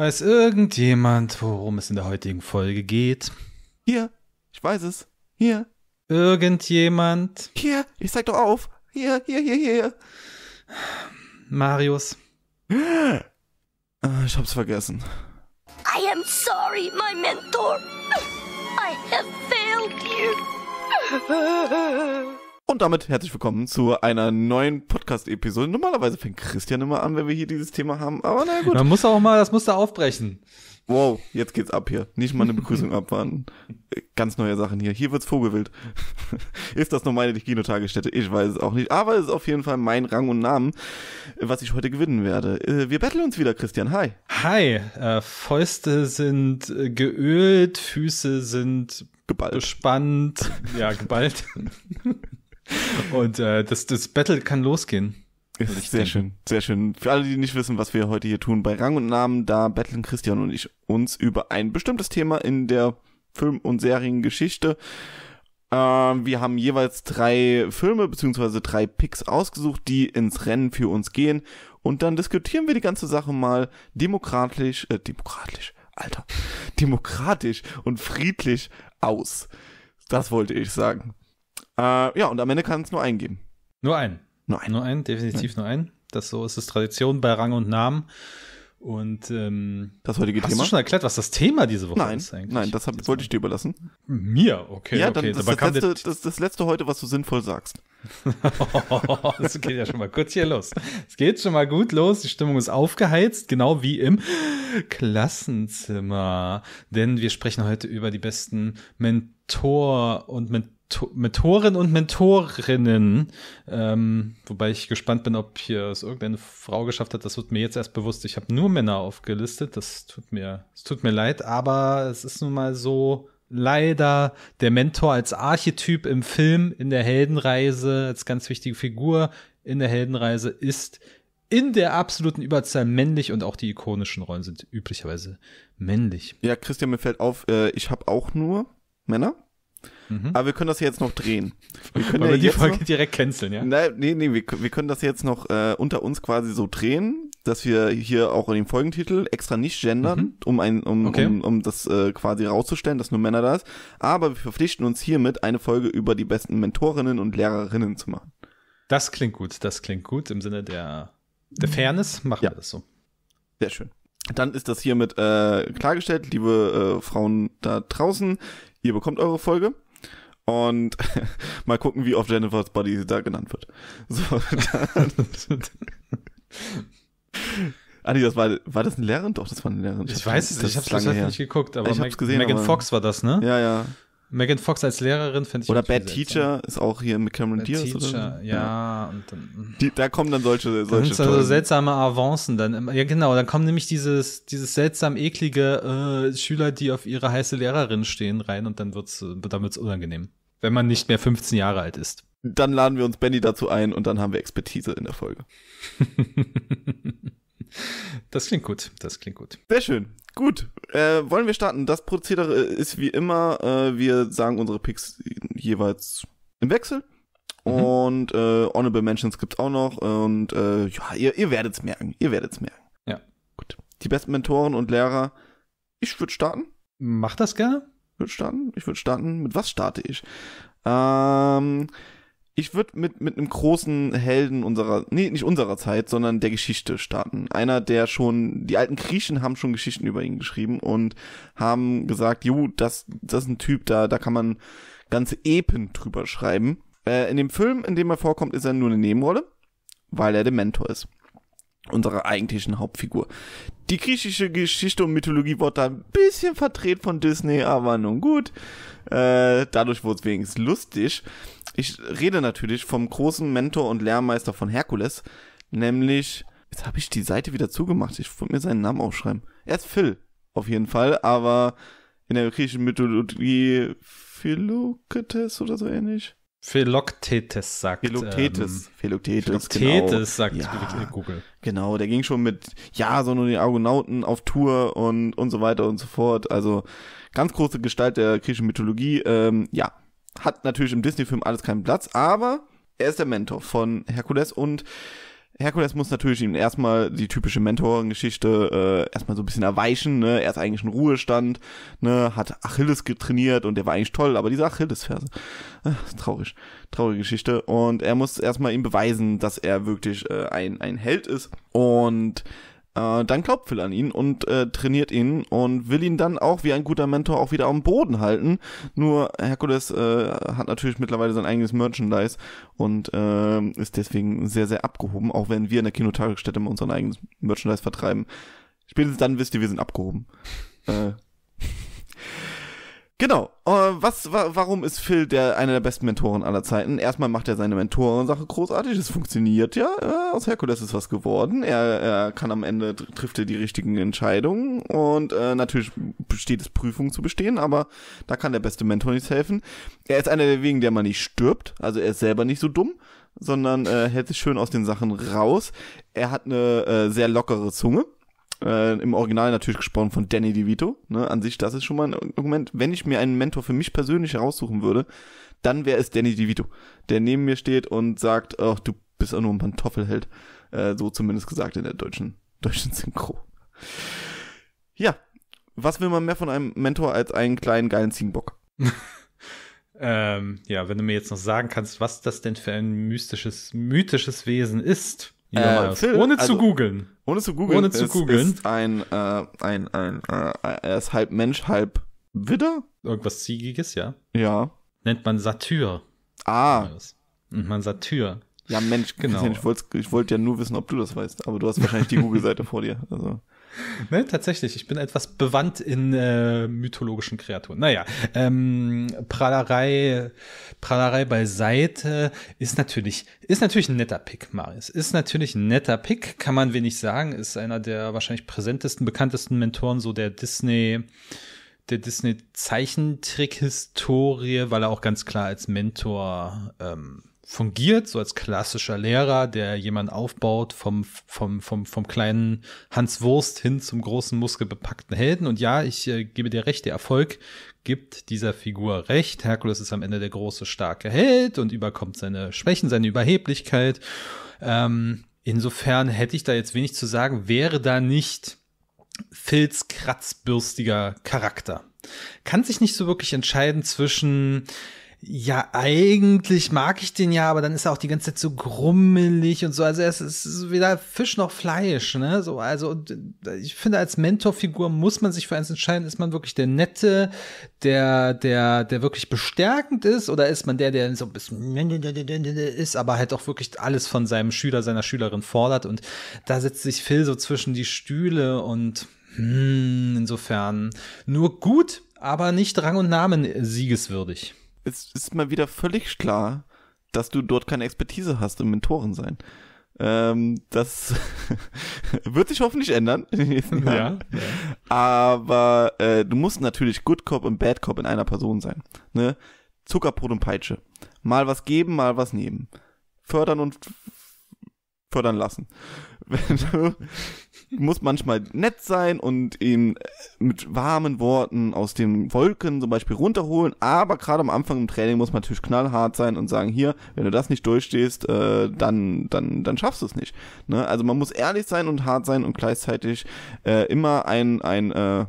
Weiß irgendjemand, worum es in der heutigen Folge geht? Hier, ich weiß es. Hier. Irgendjemand. Hier, ich zeig doch auf. Hier, hier, hier, hier. Marius. Ah, ich hab's vergessen. I am sorry, my mentor. I have failed you. Und damit herzlich willkommen zu einer neuen Podcast-Episode. Normalerweise fängt Christian immer an, wenn wir hier dieses Thema haben, aber na gut. Man muss auch mal das muss da aufbrechen. Wow, jetzt geht's ab hier. Nicht mal eine Begrüßung abwarten. Ganz neue Sachen hier. Hier wird's vogelwild. ist das noch meine Kino-Tagesstätte? Ich weiß es auch nicht. Aber es ist auf jeden Fall mein Rang und Namen, was ich heute gewinnen werde. Äh, wir betteln uns wieder, Christian. Hi. Hi. Äh, Fäuste sind geölt, Füße sind geballt. gespannt. Ja, geballt. Und äh, das, das Battle kann losgehen. Ist sehr denke. schön, sehr schön. Für alle, die nicht wissen, was wir heute hier tun, bei Rang und Namen, da battlen Christian und ich uns über ein bestimmtes Thema in der Film- und Seriengeschichte. Ähm, wir haben jeweils drei Filme beziehungsweise drei Picks ausgesucht, die ins Rennen für uns gehen. Und dann diskutieren wir die ganze Sache mal demokratisch, äh, demokratisch, Alter, demokratisch und friedlich aus. Das wollte ich sagen. Äh, ja, und am Ende kann es nur einen geben. Nur einen. Nur einen. Nur einen, definitiv ja. nur einen. Das so ist es Tradition bei Rang und Namen. Und ähm, das heutige hast Thema. Hast du schon erklärt, was das Thema diese Woche nein, ist eigentlich? Nein, das hab, wollte ich dir überlassen. Mir, okay. Ja, dann okay. Das, das, letzte, das, das letzte heute, was du sinnvoll sagst. das geht ja schon mal kurz hier los. Es geht schon mal gut los. Die Stimmung ist aufgeheizt, genau wie im Klassenzimmer. Denn wir sprechen heute über die besten Mentor- und Mentor. Mentoren und Mentorinnen. Ähm, wobei ich gespannt bin, ob hier es irgendeine Frau geschafft hat. Das wird mir jetzt erst bewusst. Ich habe nur Männer aufgelistet. Das tut mir, es tut mir leid, aber es ist nun mal so leider der Mentor als Archetyp im Film, in der Heldenreise, als ganz wichtige Figur in der Heldenreise ist in der absoluten Überzahl männlich und auch die ikonischen Rollen sind üblicherweise männlich. Ja, Christian, mir fällt auf, äh, ich habe auch nur Männer. Mhm. Aber wir können das jetzt noch drehen. Wir können ja wir die Folge noch, direkt canceln, ja? Nein, nee, nee, wir, wir können das jetzt noch äh, unter uns quasi so drehen, dass wir hier auch in dem Folgentitel extra nicht gendern, mhm. um, ein, um, okay. um, um das äh, quasi rauszustellen, dass nur Männer da ist. Aber wir verpflichten uns hiermit, eine Folge über die besten Mentorinnen und Lehrerinnen zu machen. Das klingt gut, das klingt gut. Im Sinne der, der mhm. Fairness machen ja. wir das so. Sehr schön. Dann ist das hiermit äh, klargestellt, liebe äh, Frauen da draußen. Ihr bekommt eure Folge. Und mal gucken, wie oft Jennifer's Body da genannt wird. So, dann. Ah nee, das war, war das ein Lehrerin? Doch, das war ein Lehrerin. Ich, ich weiß es nicht, ich hab's lange nicht geguckt, aber ich hab's gesehen, Megan aber... Fox war das, ne? Ja, ja. Megan Fox als Lehrerin finde ich Oder Bad Teacher seltsam. ist auch hier mit Cameron Diaz. Teacher, oder? ja. ja. Und dann, Die, da kommen dann solche, solche dann also seltsame Avancen dann. Ja, genau. Dann kommen nämlich dieses, dieses seltsam eklige äh, Schüler, die auf ihre heiße Lehrerin stehen, rein und dann wird's, äh, dann wird's unangenehm wenn man nicht mehr 15 Jahre alt ist. Dann laden wir uns Benny dazu ein und dann haben wir Expertise in der Folge. das klingt gut, das klingt gut. Sehr schön. Gut, äh, wollen wir starten? Das Prozedere ist wie immer, äh, wir sagen unsere Picks jeweils im Wechsel. Mhm. Und äh, Honorable Mentions gibt's auch noch. Und äh, ja, ihr, ihr werdet's merken. Ihr werdet's merken. Ja. Gut. Die besten Mentoren und Lehrer. Ich würde starten. Mach das gerne würde starten. Ich würde starten. Mit was starte ich? Ähm, ich würde mit, mit einem großen Helden unserer, nee, nicht unserer Zeit, sondern der Geschichte starten. Einer, der schon, die alten Griechen haben schon Geschichten über ihn geschrieben und haben gesagt, jo, das, das ist ein Typ, da, da kann man ganze Epen drüber schreiben. Äh, in dem Film, in dem er vorkommt, ist er nur eine Nebenrolle, weil er der Mentor ist unserer eigentlichen Hauptfigur. Die griechische Geschichte und Mythologie wurde da ein bisschen verdreht von Disney, aber nun gut. Äh, dadurch wurde es wenigstens lustig. Ich rede natürlich vom großen Mentor und Lehrmeister von Herkules, nämlich, jetzt habe ich die Seite wieder zugemacht, ich wollte mir seinen Namen aufschreiben. Er ist Phil, auf jeden Fall, aber in der griechischen Mythologie Philoketes oder so ähnlich. Philoktetes sagt. Philoktetes, ähm, Philoktetes, genau. Philoktetes genau. sagt ja, Google. Genau, der ging schon mit Ja, so nur die Argonauten auf Tour und, und so weiter und so fort. Also ganz große Gestalt der griechischen Mythologie. Ähm, ja, hat natürlich im Disney-Film alles keinen Platz, aber er ist der Mentor von Herkules und Herkules muss natürlich ihm erstmal die typische Mentorengeschichte äh, erstmal so ein bisschen erweichen. Ne? Er ist eigentlich in Ruhestand, ne? hat Achilles getrainiert und der war eigentlich toll, aber diese Achilles-Verse, äh, traurig, traurige Geschichte. Und er muss erstmal ihm beweisen, dass er wirklich äh, ein, ein Held ist. Und äh, dann glaubt Phil an ihn und äh, trainiert ihn und will ihn dann auch wie ein guter Mentor auch wieder am Boden halten. Nur Herkules äh, hat natürlich mittlerweile sein eigenes Merchandise und äh, ist deswegen sehr, sehr abgehoben, auch wenn wir in der Kinotagesstätte immer unseren eigenes Merchandise vertreiben. Spätestens dann wisst ihr, wir sind abgehoben. äh. Genau. Äh, was, wa warum ist Phil der einer der besten Mentoren aller Zeiten? Erstmal macht er seine Mentorensache großartig. Es funktioniert ja. Äh, aus Herkules ist was geworden. Er, er kann am Ende trifft er die richtigen Entscheidungen und äh, natürlich besteht es Prüfungen zu bestehen, aber da kann der beste Mentor nichts helfen. Er ist einer der wenigen, der man nicht stirbt. Also er ist selber nicht so dumm sondern äh, hält sich schön aus den Sachen raus. Er hat eine äh, sehr lockere Zunge. Äh, Im Original natürlich gesprochen von Danny DeVito. Ne? An sich, das ist schon mal ein Argument. Wenn ich mir einen Mentor für mich persönlich heraussuchen würde, dann wäre es Danny DeVito, der neben mir steht und sagt, ach, du bist auch nur ein Pantoffelheld. Äh, so zumindest gesagt in der deutschen, deutschen Synchro. Ja, was will man mehr von einem Mentor als einen kleinen, geilen Ziegenbock? ähm, ja, wenn du mir jetzt noch sagen kannst, was das denn für ein mystisches, mythisches Wesen ist. Ja, äh, Phil, ohne also, zu googeln. Ohne zu googeln. Ohne zu ist, googeln. Ist ein, äh, ein, ein, äh, er ist halb Mensch, halb Widder? Irgendwas Ziegiges, ja. Ja. Nennt man Satyr. Ah. Nennt man Satyr. Ja, Mensch, genau. Ich wollte ich wollt ja nur wissen, ob du das weißt, aber du hast wahrscheinlich die Google-Seite vor dir. Also ne, tatsächlich, ich bin etwas bewandt in äh, mythologischen Kreaturen. Naja, ähm, Prahlerei, Prahlerei beiseite ist natürlich, ist natürlich ein netter Pick, Marius. Ist natürlich ein netter Pick, kann man wenig sagen. Ist einer der wahrscheinlich präsentesten, bekanntesten Mentoren so der Disney, der Disney Zeichentrick-Historie, weil er auch ganz klar als Mentor ähm, fungiert, so als klassischer Lehrer, der jemand aufbaut vom, vom, vom, vom kleinen Hans Wurst hin zum großen muskelbepackten Helden. Und ja, ich äh, gebe dir recht, der Erfolg gibt dieser Figur recht. Herkules ist am Ende der große, starke Held und überkommt seine Schwächen, seine Überheblichkeit. Ähm, insofern hätte ich da jetzt wenig zu sagen, wäre da nicht filzkratzbürstiger Charakter. Kann sich nicht so wirklich entscheiden zwischen ja, eigentlich mag ich den ja, aber dann ist er auch die ganze Zeit so grummelig und so. Also es ist weder Fisch noch Fleisch, ne? So, also äh, ich finde, als Mentorfigur muss man sich für eins entscheiden, ist man wirklich der Nette, der, der, der wirklich bestärkend ist, oder ist man der, der so ein bisschen ist, aber halt auch wirklich alles von seinem Schüler, seiner Schülerin fordert. Und da setzt sich Phil so zwischen die Stühle und hm, insofern nur gut, aber nicht Rang und Namen siegeswürdig es ist mal wieder völlig klar, dass du dort keine Expertise hast im Mentoren sein. Ähm, das wird sich hoffentlich ändern Ja, ja. Aber äh, du musst natürlich Good Cop und Bad Cop in einer Person sein. Ne? Zuckerbrot und Peitsche. Mal was geben, mal was nehmen. Fördern und fördern lassen. Wenn du muss manchmal nett sein und ihn äh, mit warmen Worten aus den Wolken zum Beispiel runterholen. Aber gerade am Anfang im Training muss man natürlich knallhart sein und sagen, hier, wenn du das nicht durchstehst, äh, dann, dann, dann schaffst du es nicht. Ne? Also man muss ehrlich sein und hart sein und gleichzeitig äh, immer ein, ein, äh,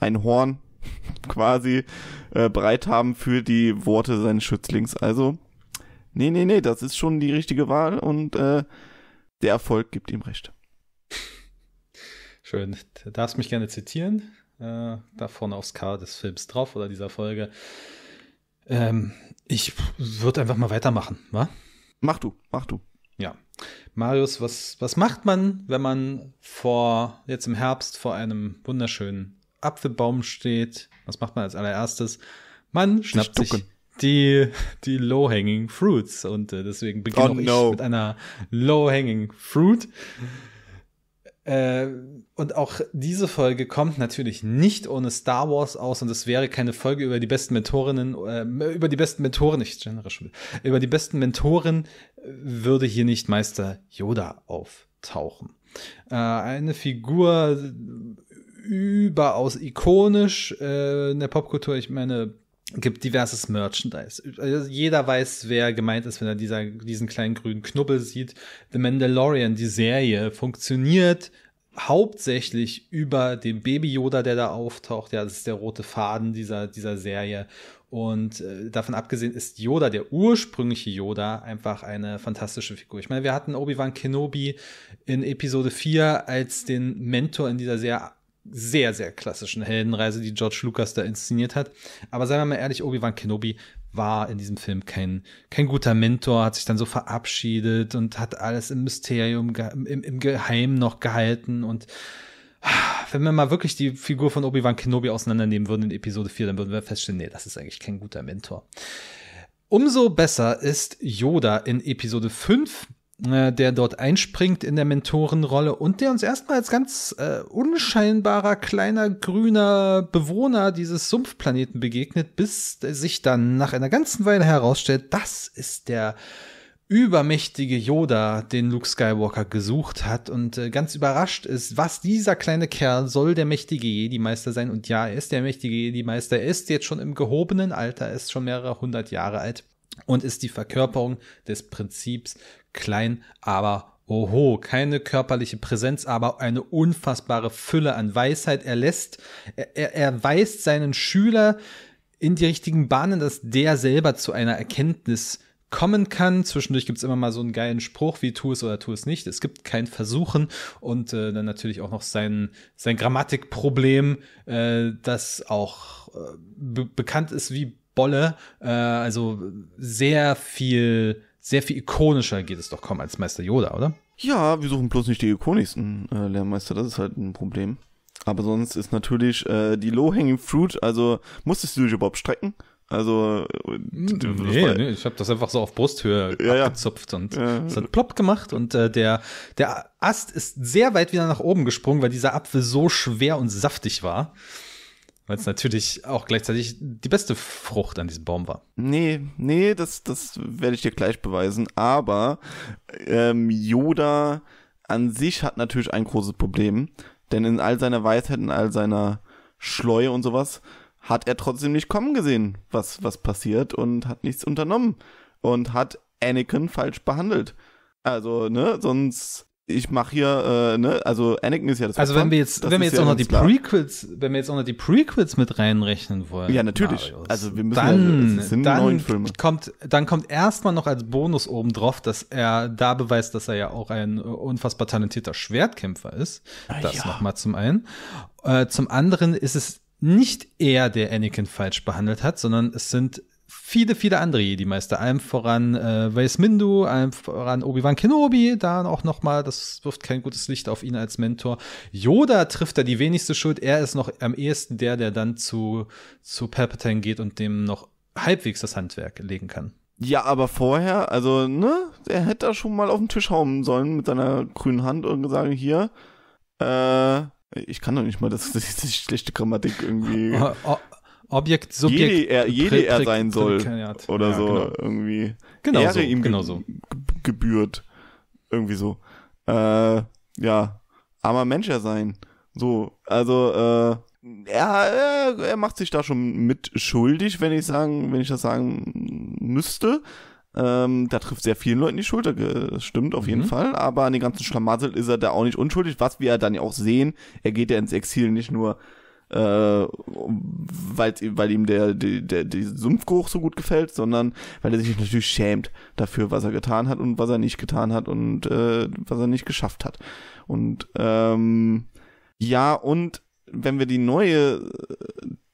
ein Horn quasi äh, bereit haben für die Worte seines Schützlings. Also, nee, nee, nee, das ist schon die richtige Wahl und äh, der Erfolg gibt ihm recht. Schön. Du darfst mich gerne zitieren. Äh, da vorne aufs K des Films drauf oder dieser Folge. Ähm, ich würde einfach mal weitermachen, wa? Mach du, mach du. Ja. Marius, was, was macht man, wenn man vor, jetzt im Herbst vor einem wunderschönen Apfelbaum steht? Was macht man als allererstes? Man die schnappt Stucken. sich die, die Low-Hanging Fruits. Und äh, deswegen beginne oh, no. ich mit einer Low-Hanging Fruit. Mhm. Äh, und auch diese Folge kommt natürlich nicht ohne Star Wars aus und es wäre keine Folge über die besten Mentorinnen, äh, über die besten Mentoren, nicht generisch, über die besten Mentoren äh, würde hier nicht Meister Yoda auftauchen. Äh, eine Figur äh, überaus ikonisch in der Popkultur, ich meine, gibt diverses Merchandise. Also jeder weiß, wer gemeint ist, wenn er dieser, diesen kleinen grünen Knubbel sieht. The Mandalorian, die Serie, funktioniert hauptsächlich über den Baby Yoda, der da auftaucht. Ja, das ist der rote Faden dieser, dieser Serie. Und äh, davon abgesehen ist Yoda, der ursprüngliche Yoda, einfach eine fantastische Figur. Ich meine, wir hatten Obi-Wan Kenobi in Episode 4 als den Mentor in dieser sehr sehr, sehr klassischen Heldenreise, die George Lucas da inszeniert hat. Aber seien wir mal ehrlich, Obi-Wan Kenobi war in diesem Film kein, kein guter Mentor, hat sich dann so verabschiedet und hat alles im Mysterium, im, im Geheim noch gehalten. Und wenn wir mal wirklich die Figur von Obi-Wan Kenobi auseinandernehmen würden in Episode 4, dann würden wir feststellen, nee, das ist eigentlich kein guter Mentor. Umso besser ist Yoda in Episode 5, äh, der dort einspringt in der Mentorenrolle und der uns erstmal als ganz äh, unscheinbarer kleiner grüner Bewohner dieses Sumpfplaneten begegnet, bis sich dann nach einer ganzen Weile herausstellt, das ist der übermächtige Yoda, den Luke Skywalker gesucht hat und äh, ganz überrascht ist, was dieser kleine Kerl soll der mächtige Jedi-Meister sein. Und ja, er ist der mächtige Jedi-Meister, er ist jetzt schon im gehobenen Alter, er ist schon mehrere hundert Jahre alt und ist die Verkörperung des Prinzips klein, aber oho, keine körperliche Präsenz, aber eine unfassbare Fülle an Weisheit. Er lässt, er, er weist seinen Schüler in die richtigen Bahnen, dass der selber zu einer Erkenntnis kommen kann. Zwischendurch gibt's immer mal so einen geilen Spruch wie tu es oder tu es nicht. Es gibt kein Versuchen und äh, dann natürlich auch noch sein, sein Grammatikproblem, äh, das auch äh, be bekannt ist wie Bolle. Äh, also sehr viel sehr viel ikonischer geht es doch kaum als Meister Yoda, oder? Ja, wir suchen bloß nicht die ikonischsten äh, Lehrmeister, das ist halt ein Problem. Aber sonst ist natürlich äh, die Low-Hanging Fruit, also musstest du dich überhaupt strecken? Also nee, war, nee, ich habe das einfach so auf Brusthöhe ja, abgezupft ja. und ja. hat plopp gemacht und äh, der der Ast ist sehr weit wieder nach oben gesprungen, weil dieser Apfel so schwer und saftig war. Weil es natürlich auch gleichzeitig die beste Frucht an diesem Baum war. Nee, nee, das, das werde ich dir gleich beweisen. Aber ähm, Yoda an sich hat natürlich ein großes Problem. Denn in all seiner Weisheit, in all seiner Schleue und sowas, hat er trotzdem nicht kommen gesehen, was, was passiert und hat nichts unternommen. Und hat Anakin falsch behandelt. Also, ne, sonst ich mache hier, äh, ne, also Anakin ist ja das. Also wenn wir jetzt, wenn wir jetzt auch noch die klar. Prequels, wenn wir jetzt auch noch die Prequels mit reinrechnen wollen. Ja, natürlich. Marius, also wir müssen, dann, ja, es sind dann neun Filme. kommt, dann kommt erstmal noch als Bonus oben drauf, dass er da beweist, dass er ja auch ein unfassbar talentierter Schwertkämpfer ist. Ah, das ja. nochmal zum einen. Äh, zum anderen ist es nicht er, der Anakin falsch behandelt hat, sondern es sind viele, viele andere die meister Allem voran äh, Weiss Mindu, allem voran Obi-Wan Kenobi, da auch noch mal, das wirft kein gutes Licht auf ihn als Mentor. Yoda trifft da die wenigste Schuld. Er ist noch am ehesten der, der dann zu, zu Palpatine geht und dem noch halbwegs das Handwerk legen kann. Ja, aber vorher, also, ne, er hätte da schon mal auf den Tisch hauen sollen mit seiner grünen Hand und sagen, hier, äh, ich kann doch nicht mal, das, das ist die schlechte Grammatik irgendwie. Oh, oh, Objekt, Subjekt. Jede er, jede er sein soll. Oder ja, so genau. irgendwie. Genau Ehre so, ihm genau ge so. gebührt. Irgendwie so. Äh, ja, armer Mensch er sein. So, also äh, er, er, macht sich da schon mit schuldig, wenn ich sagen, wenn ich das sagen müsste. Ähm, da trifft sehr vielen Leuten die Schulter, das stimmt auf jeden mhm. Fall. Aber an den ganzen Schlamassel ist er da auch nicht unschuldig, was wir ja dann ja auch sehen. Er geht ja ins Exil nicht nur äh, weil, weil ihm der, der, der, der Sumpfgeruch so gut gefällt, sondern weil er sich natürlich schämt dafür, was er getan hat und was er nicht getan hat und äh, was er nicht geschafft hat. Und ähm, ja, und wenn wir die neue äh,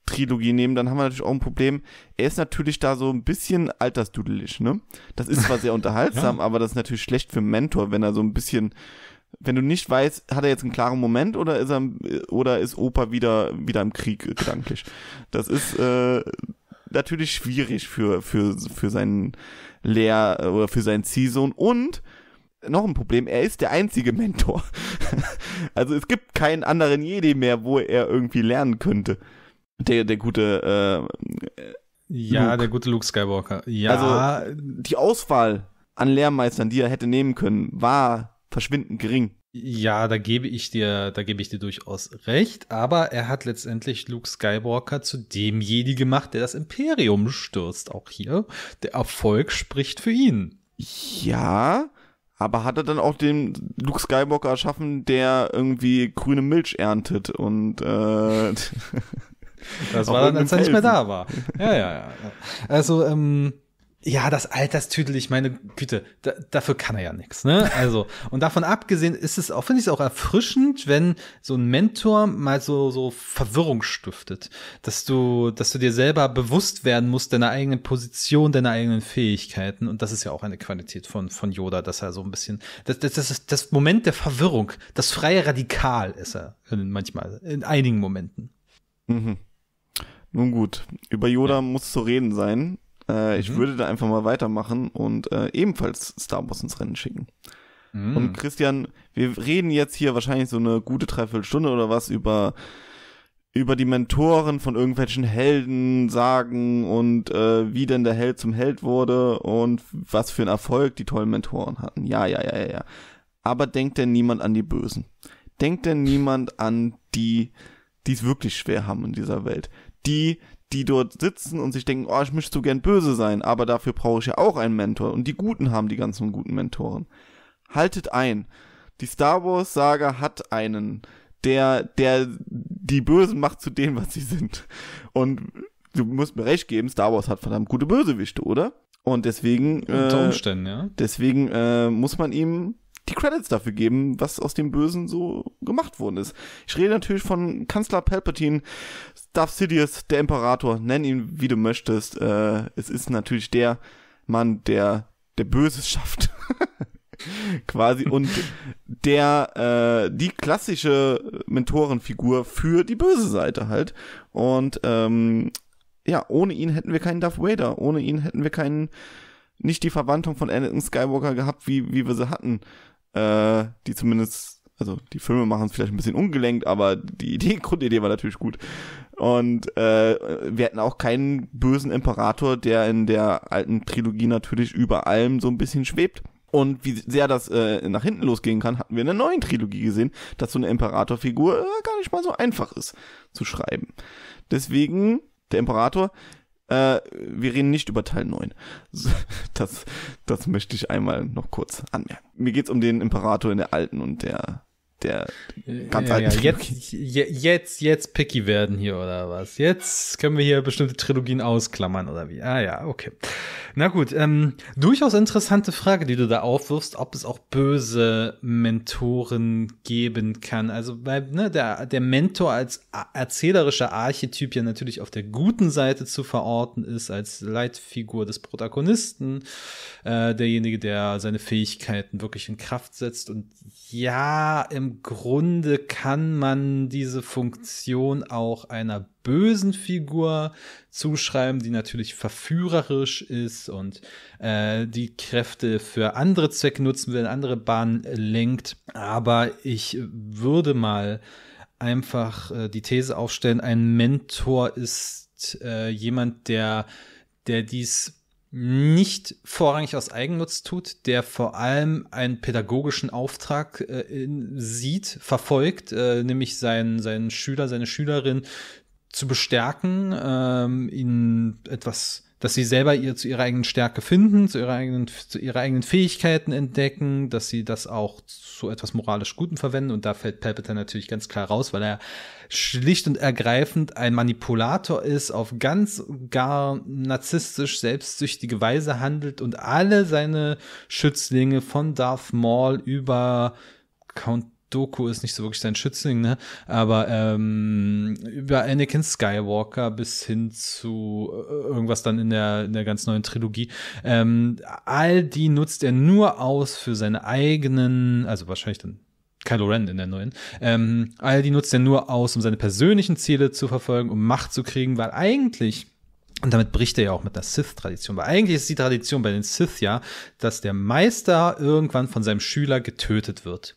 Trilogie nehmen, dann haben wir natürlich auch ein Problem. Er ist natürlich da so ein bisschen altersdudelig, ne? Das ist zwar sehr unterhaltsam, ja. aber das ist natürlich schlecht für einen Mentor, wenn er so ein bisschen wenn du nicht weißt, hat er jetzt einen klaren Moment oder ist er oder ist Opa wieder wieder im Krieg gedanklich? Das ist äh, natürlich schwierig für für für seinen Lehr oder für seinen Ziehsohn und noch ein Problem, er ist der einzige Mentor. also es gibt keinen anderen Jedi mehr, wo er irgendwie lernen könnte. Der der gute äh, ja, Luke. der gute Luke Skywalker. Ja, also die Auswahl an Lehrmeistern, die er hätte nehmen können, war verschwindend gering. Ja, da gebe ich dir, da gebe ich dir durchaus recht, aber er hat letztendlich Luke Skywalker zu dem Jedi gemacht, der das Imperium stürzt. Auch hier, der Erfolg spricht für ihn. Ja, aber hat er dann auch den Luke Skywalker erschaffen, der irgendwie grüne Milch erntet und äh, Das war dann, als er nicht mehr da war. Ja, ja, ja. Also, ähm, ja, das Alterstüdel, ich meine Güte, da, dafür kann er ja nichts, ne? Also, und davon abgesehen ist es auch, finde ich es auch erfrischend, wenn so ein Mentor mal so, so Verwirrung stiftet. Dass du, dass du dir selber bewusst werden musst deiner eigenen Position, deiner eigenen Fähigkeiten. Und das ist ja auch eine Qualität von, von Yoda, dass er so ein bisschen, das, das, das ist das Moment der Verwirrung. Das freie Radikal ist er manchmal, in einigen Momenten. Mhm. Nun gut, über Yoda ja. muss zu reden sein. Äh, mhm. Ich würde da einfach mal weitermachen und äh, ebenfalls Star Wars ins Rennen schicken. Mhm. Und Christian, wir reden jetzt hier wahrscheinlich so eine gute Dreiviertelstunde oder was über über die Mentoren von irgendwelchen Helden sagen und äh, wie denn der Held zum Held wurde und was für einen Erfolg die tollen Mentoren hatten. Ja, Ja, ja, ja, ja. Aber denkt denn niemand an die Bösen? Denkt denn niemand an die, die es wirklich schwer haben in dieser Welt? Die, die dort sitzen und sich denken, oh, ich möchte so gern böse sein, aber dafür brauche ich ja auch einen Mentor. Und die Guten haben die ganzen guten Mentoren. Haltet ein. Die Star Wars Saga hat einen, der, der die Bösen macht zu dem, was sie sind. Und du musst mir recht geben, Star Wars hat verdammt gute Bösewichte, oder? Und deswegen, äh, ja. deswegen äh, muss man ihm die Credits dafür geben, was aus dem Bösen so gemacht worden ist. Ich rede natürlich von Kanzler Palpatine, Darth Sidious, der Imperator, nenn ihn wie du möchtest. Äh, es ist natürlich der Mann, der der Böses schafft. quasi und der äh, die klassische Mentorenfigur für die böse Seite halt und ähm, ja ohne ihn hätten wir keinen Darth Vader ohne ihn hätten wir keinen nicht die Verwandlung von Anakin Skywalker gehabt wie wie wir sie hatten äh, die zumindest, also die Filme machen es vielleicht ein bisschen ungelenkt, aber die Idee, Grundidee war natürlich gut. Und äh, wir hatten auch keinen bösen Imperator, der in der alten Trilogie natürlich über allem so ein bisschen schwebt. Und wie sehr das äh, nach hinten losgehen kann, hatten wir in der neuen Trilogie gesehen, dass so eine Imperatorfigur äh, gar nicht mal so einfach ist zu schreiben. Deswegen, der Imperator, äh, wir reden nicht über Teil 9. Das, das möchte ich einmal noch kurz anmerken. Mir geht's um den Imperator in der alten und der der ganz ja, alten ja, jetzt, jetzt, jetzt picky werden hier oder was? Jetzt können wir hier bestimmte Trilogien ausklammern oder wie? Ah ja, okay. Na gut, ähm, durchaus interessante Frage, die du da aufwirfst, ob es auch böse Mentoren geben kann. Also weil ne, der, der Mentor als erzählerischer Archetyp ja natürlich auf der guten Seite zu verorten ist, als Leitfigur des Protagonisten, äh, derjenige, der seine Fähigkeiten wirklich in Kraft setzt. Und ja, im Grunde kann man diese Funktion auch einer bösen Figur zuschreiben, die natürlich verführerisch ist und äh, die Kräfte für andere Zwecke nutzen will, andere Bahnen lenkt. Aber ich würde mal einfach äh, die These aufstellen, ein Mentor ist äh, jemand, der, der dies nicht vorrangig aus Eigennutz tut, der vor allem einen pädagogischen Auftrag äh, in, sieht, verfolgt, äh, nämlich seinen, seinen Schüler, seine Schülerin zu bestärken, ähm, ihnen etwas dass sie selber ihr zu ihrer eigenen Stärke finden, zu ihrer eigenen, zu ihrer eigenen Fähigkeiten entdecken, dass sie das auch zu etwas moralisch Guten verwenden. Und da fällt Palpatine natürlich ganz klar raus, weil er schlicht und ergreifend ein Manipulator ist, auf ganz gar narzisstisch selbstsüchtige Weise handelt und alle seine Schützlinge von Darth Maul über Count Doku ist nicht so wirklich sein Schützling, ne? Aber ähm, über Anakin Skywalker bis hin zu äh, irgendwas dann in der, in der ganz neuen Trilogie. Ähm, all die nutzt er nur aus für seine eigenen, also wahrscheinlich dann Kylo Ren in der neuen. Ähm, all die nutzt er nur aus, um seine persönlichen Ziele zu verfolgen, um Macht zu kriegen, weil eigentlich und damit bricht er ja auch mit einer Sith-Tradition. Weil eigentlich ist die Tradition bei den Sith ja, dass der Meister irgendwann von seinem Schüler getötet wird.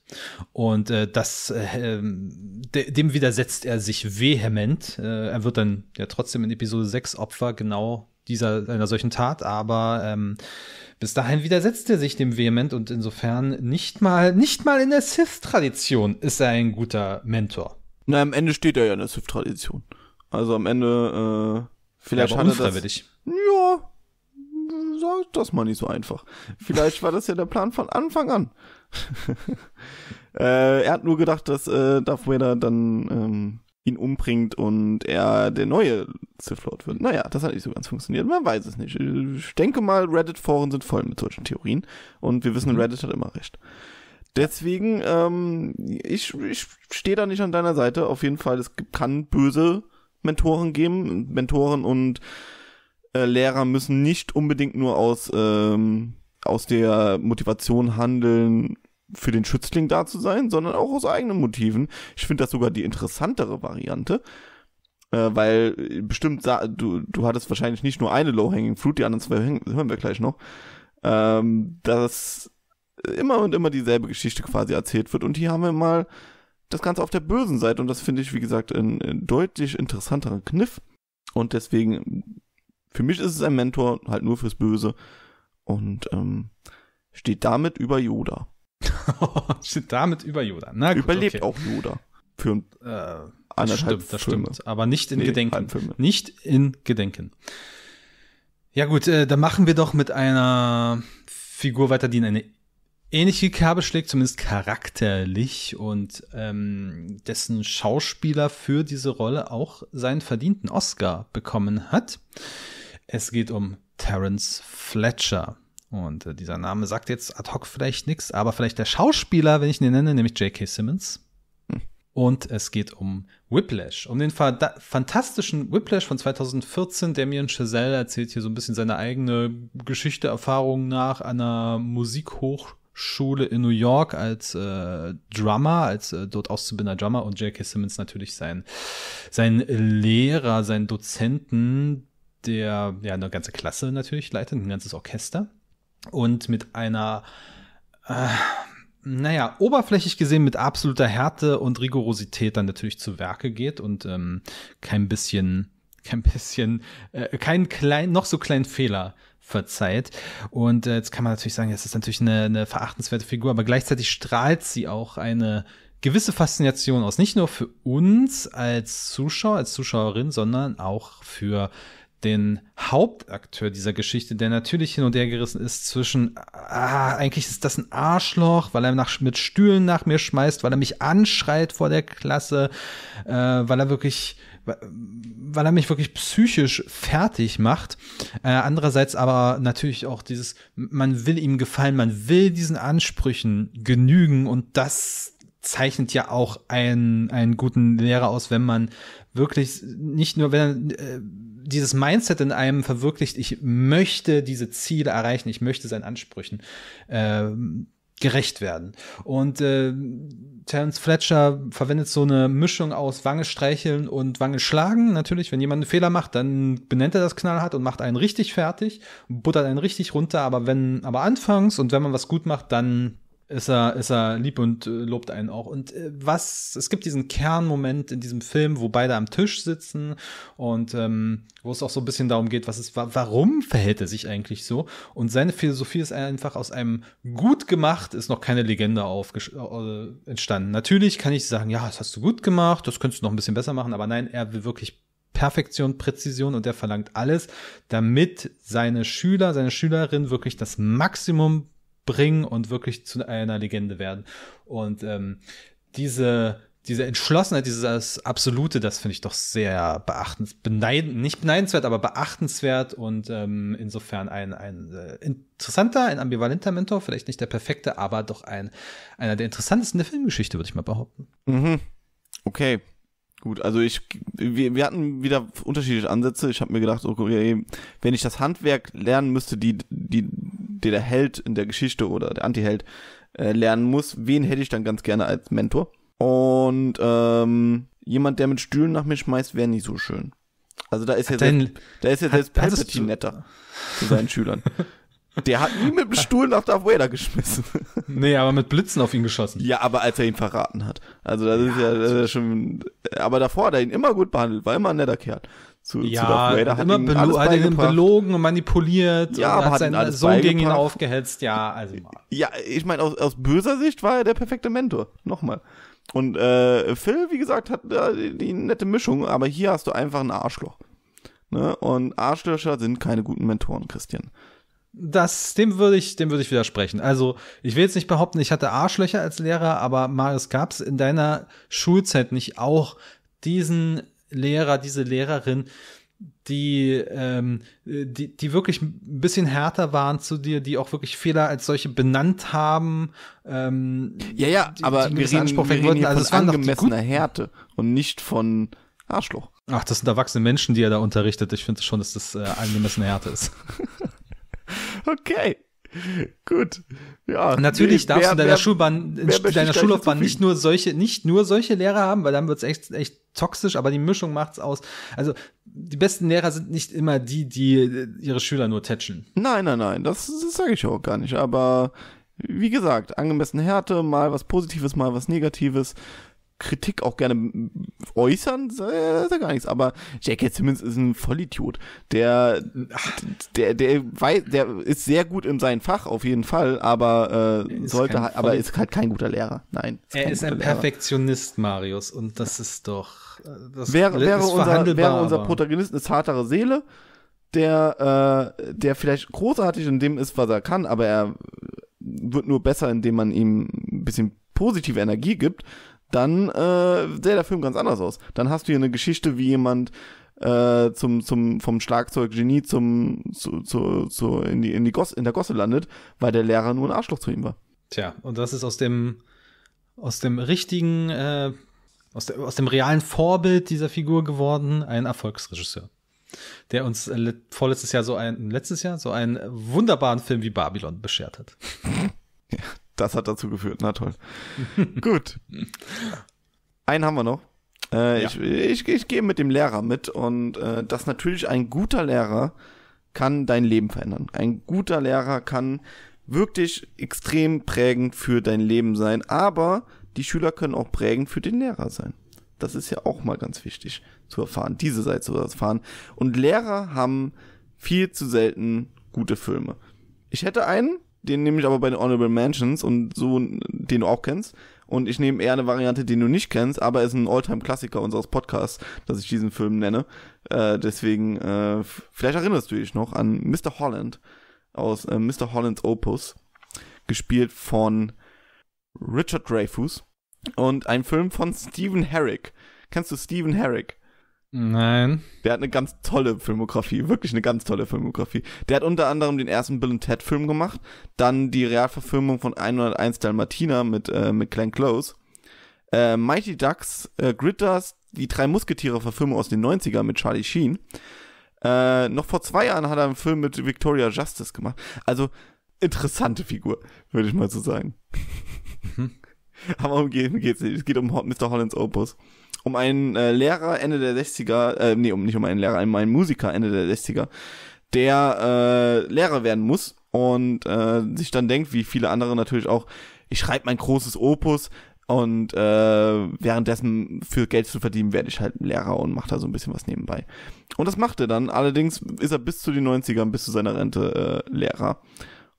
Und äh, das, äh, ähm, de dem widersetzt er sich vehement. Äh, er wird dann ja trotzdem in Episode 6 Opfer genau dieser einer solchen Tat, aber ähm, bis dahin widersetzt er sich dem vehement und insofern nicht mal, nicht mal in der Sith-Tradition ist er ein guter Mentor. Na, am Ende steht er ja in der Sith-Tradition. Also am Ende äh Vielleicht ja, aber hat er das. Ja, sag das mal nicht so einfach. Vielleicht war das ja der Plan von Anfang an. äh, er hat nur gedacht, dass äh, Darth Vader dann ähm, ihn umbringt und er der neue Sith Lord wird. Naja, das hat nicht so ganz funktioniert. Man weiß es nicht. Ich denke mal, Reddit-Foren sind voll mit solchen Theorien. Und wir wissen, mhm. Reddit hat immer recht. Deswegen, ähm, ich, ich stehe da nicht an deiner Seite. Auf jeden Fall, es kann böse Mentoren geben. Mentoren und äh, Lehrer müssen nicht unbedingt nur aus, ähm, aus der Motivation handeln, für den Schützling da zu sein, sondern auch aus eigenen Motiven. Ich finde das sogar die interessantere Variante äh, weil äh, bestimmt du du hattest wahrscheinlich nicht nur eine Low Hanging Fruit, die anderen zwei hören wir gleich noch, ähm, dass immer und immer dieselbe Geschichte quasi erzählt wird und hier haben wir mal das Ganze auf der bösen Seite und das finde ich, wie gesagt, einen deutlich interessanteren Kniff. Und deswegen, für mich ist es ein Mentor, halt nur fürs Böse. Und ähm, steht damit über Yoda. steht damit über Yoda. Na gut, Überlebt okay. auch Yoda. Für äh, anderthalb stimmt, das Filme. stimmt. Aber nicht in nee, Gedenken. Nicht in Gedenken. Ja gut, äh, dann machen wir doch mit einer Figur weiter, die in eine ähnlich wie Kabel schlägt, zumindest charakterlich und ähm, dessen Schauspieler für diese Rolle auch seinen verdienten Oscar bekommen hat. Es geht um Terence Fletcher. Und äh, dieser Name sagt jetzt ad hoc vielleicht nichts, aber vielleicht der Schauspieler, wenn ich ihn nenne, nämlich J.K. Simmons. Hm. Und es geht um Whiplash, um den fantastischen Whiplash von 2014. Damien Chazelle erzählt hier so ein bisschen seine eigene Geschichte, Erfahrungen nach einer Musikhochschule. Schule in New York als äh, Drummer, als äh, dort auszubildender Drummer und J.K. Simmons natürlich sein, sein Lehrer, sein Dozenten, der ja eine ganze Klasse natürlich leitet, ein ganzes Orchester. Und mit einer, äh, naja, oberflächlich gesehen mit absoluter Härte und Rigorosität dann natürlich zu Werke geht und ähm, kein bisschen, kein bisschen, äh, keinen kleinen, noch so kleinen Fehler verzeiht. Und äh, jetzt kann man natürlich sagen, es ist natürlich eine, eine verachtenswerte Figur, aber gleichzeitig strahlt sie auch eine gewisse Faszination aus. Nicht nur für uns als Zuschauer, als Zuschauerin, sondern auch für den Hauptakteur dieser Geschichte, der natürlich hin und her gerissen ist zwischen, ah, eigentlich ist das ein Arschloch, weil er nach, mit Stühlen nach mir schmeißt, weil er mich anschreit vor der Klasse, äh, weil er wirklich weil er mich wirklich psychisch fertig macht. Äh, andererseits aber natürlich auch dieses, man will ihm gefallen, man will diesen Ansprüchen genügen und das zeichnet ja auch einen, einen guten Lehrer aus, wenn man wirklich nicht nur, wenn er, äh, dieses Mindset in einem verwirklicht, ich möchte diese Ziele erreichen, ich möchte seinen Ansprüchen äh, gerecht werden. Und äh, Terence Fletcher verwendet so eine Mischung aus Wange streicheln und Wange schlagen. Natürlich, wenn jemand einen Fehler macht, dann benennt er das knallhart und macht einen richtig fertig, buttert einen richtig runter. Aber wenn, aber anfangs und wenn man was gut macht, dann ist er, ist er lieb und äh, lobt einen auch. Und äh, was, es gibt diesen Kernmoment in diesem Film, wo beide am Tisch sitzen und ähm, wo es auch so ein bisschen darum geht, was ist, wa warum verhält er sich eigentlich so? Und seine Philosophie ist einfach aus einem gut gemacht, ist noch keine Legende äh, entstanden. Natürlich kann ich sagen, ja, das hast du gut gemacht, das könntest du noch ein bisschen besser machen, aber nein, er will wirklich Perfektion, Präzision und er verlangt alles, damit seine Schüler, seine Schülerin wirklich das Maximum bringen und wirklich zu einer Legende werden. Und ähm, diese diese Entschlossenheit, dieses Absolute, das finde ich doch sehr beachtens, beneiden, nicht beneidenswert, aber beachtenswert und ähm, insofern ein, ein äh, interessanter, ein ambivalenter Mentor, vielleicht nicht der perfekte, aber doch ein einer der interessantesten der Filmgeschichte, würde ich mal behaupten. Mhm. Okay. Gut, also ich, wir, wir hatten wieder unterschiedliche Ansätze. Ich habe mir gedacht, okay, wenn ich das Handwerk lernen müsste, die, die der, Held in der Geschichte oder der Antiheld äh, lernen muss, wen hätte ich dann ganz gerne als Mentor? Und ähm, jemand, der mit Stühlen nach mir schmeißt, wäre nicht so schön. Also da ist jetzt, Dein, da ist jetzt, hat, Palpatine netter zu seinen Schülern. Der hat nie mit dem Stuhl nach Darth Vader geschmissen. Nee, aber mit Blitzen auf ihn geschossen. Ja, aber als er ihn verraten hat. Also das ja, ist ja, das ist ja also schon. Aber davor hat er ihn immer gut behandelt, war immer ein netter Kerl zu, ja, zu Darth Vader. Hat immer ihn belo hat ihn belogen und manipuliert ja, und aber hat, hat seinen Sohn gegen ihn aufgehetzt. Ja, also Ja, ich meine, aus, aus böser Sicht war er der perfekte Mentor. Nochmal. Und äh, Phil, wie gesagt, hat da die, die nette Mischung, aber hier hast du einfach ein Arschloch. Ne? Und Arschlöcher sind keine guten Mentoren, Christian. Das, dem würde ich, dem würde ich widersprechen. Also, ich will jetzt nicht behaupten, ich hatte Arschlöcher als Lehrer, aber Marius, gab es in deiner Schulzeit nicht auch diesen Lehrer, diese Lehrerin, die, ähm, die, die wirklich ein bisschen härter waren zu dir, die auch wirklich Fehler als solche benannt haben. Ähm, ja, ja, die, aber die wir reden, Anspruch wir reden wollten. hier also von angemessener Härte und nicht von Arschloch. Ach, das sind erwachsene Menschen, die er da unterrichtet. Ich finde schon, dass das äh, angemessene Härte ist. okay. Gut. Ja. Natürlich nee, darfst wer, du in deiner, wer, Schulbahn, in deiner Schullaufbahn nicht nur solche, nicht nur solche Lehrer haben, weil dann wird's echt, echt toxisch, aber die Mischung macht's aus. Also die besten Lehrer sind nicht immer die, die äh, ihre Schüler nur tätschen. Nein, nein, nein, das, das sage ich auch gar nicht. Aber wie gesagt, angemessene Härte, mal was Positives, mal was Negatives. Kritik auch gerne äußern, sagt äh, ja gar nichts. Aber J.K. Simmons ist ein Vollidiot. Der, der, der weiß, der ist sehr gut in seinem Fach auf jeden Fall, aber äh, sollte, halt, aber ist halt kein guter Lehrer. Nein. Ist er ist ein Lehrer. Perfektionist, Marius, und das ist doch. Äh, das wäre, wäre unser, wäre unser Protagonist eine zartere Seele, der, äh, der vielleicht großartig in dem ist, was er kann, aber er wird nur besser, indem man ihm ein bisschen positive Energie gibt dann äh, sähe der Film ganz anders aus. Dann hast du hier eine Geschichte, wie jemand äh, zum, zum, vom Schlagzeuggenie zum, zu, zu, zu, in, die, in, die Gosse, in der Gosse landet, weil der Lehrer nur ein Arschloch zu ihm war. Tja, und das ist aus dem, aus dem richtigen, äh, aus, der, aus dem realen Vorbild dieser Figur geworden, ein Erfolgsregisseur. Der uns äh, vorletztes Jahr so ein, letztes Jahr so einen wunderbaren Film wie Babylon beschert hat. ja, das hat dazu geführt. Na toll. Gut. Einen haben wir noch. Äh, ja. Ich, ich, ich gehe mit dem Lehrer mit und äh, dass natürlich ein guter Lehrer kann dein Leben verändern. Ein guter Lehrer kann wirklich extrem prägend für dein Leben sein, aber die Schüler können auch prägend für den Lehrer sein. Das ist ja auch mal ganz wichtig zu erfahren, diese Seite zu erfahren. Und Lehrer haben viel zu selten gute Filme. Ich hätte einen, den nehme ich aber bei den Honorable Mansions und so, den du auch kennst. Und ich nehme eher eine Variante, die du nicht kennst, aber ist ein Alltime-Klassiker unseres Podcasts, dass ich diesen Film nenne. Äh, deswegen, äh, vielleicht erinnerst du dich noch an Mr. Holland aus äh, Mr. Hollands Opus, gespielt von Richard Dreyfus und ein Film von Stephen Herrick. Kennst du Stephen Herrick? Nein. Der hat eine ganz tolle Filmografie, wirklich eine ganz tolle Filmografie. Der hat unter anderem den ersten Bill Ted Film gemacht, dann die Realverfilmung von 101 Dalmatiner mit, äh, mit Glenn Close, äh, Mighty Ducks, äh, Gritters, die drei Musketiere-Verfilmung aus den 90ern mit Charlie Sheen. Äh, noch vor zwei Jahren hat er einen Film mit Victoria Justice gemacht. Also interessante Figur, würde ich mal so sagen. Mhm. Aber um geht, geht's nicht. Es geht um Mr. Hollands Opus um einen äh, Lehrer Ende der 60er, äh, nee, um nicht um einen Lehrer, um einen Musiker Ende der 60er, der äh, Lehrer werden muss und äh, sich dann denkt, wie viele andere natürlich auch, ich schreibe mein großes Opus und äh, währenddessen für Geld zu verdienen, werde ich halt Lehrer und mache da so ein bisschen was nebenbei. Und das macht er dann, allerdings ist er bis zu den 90ern, bis zu seiner Rente äh, Lehrer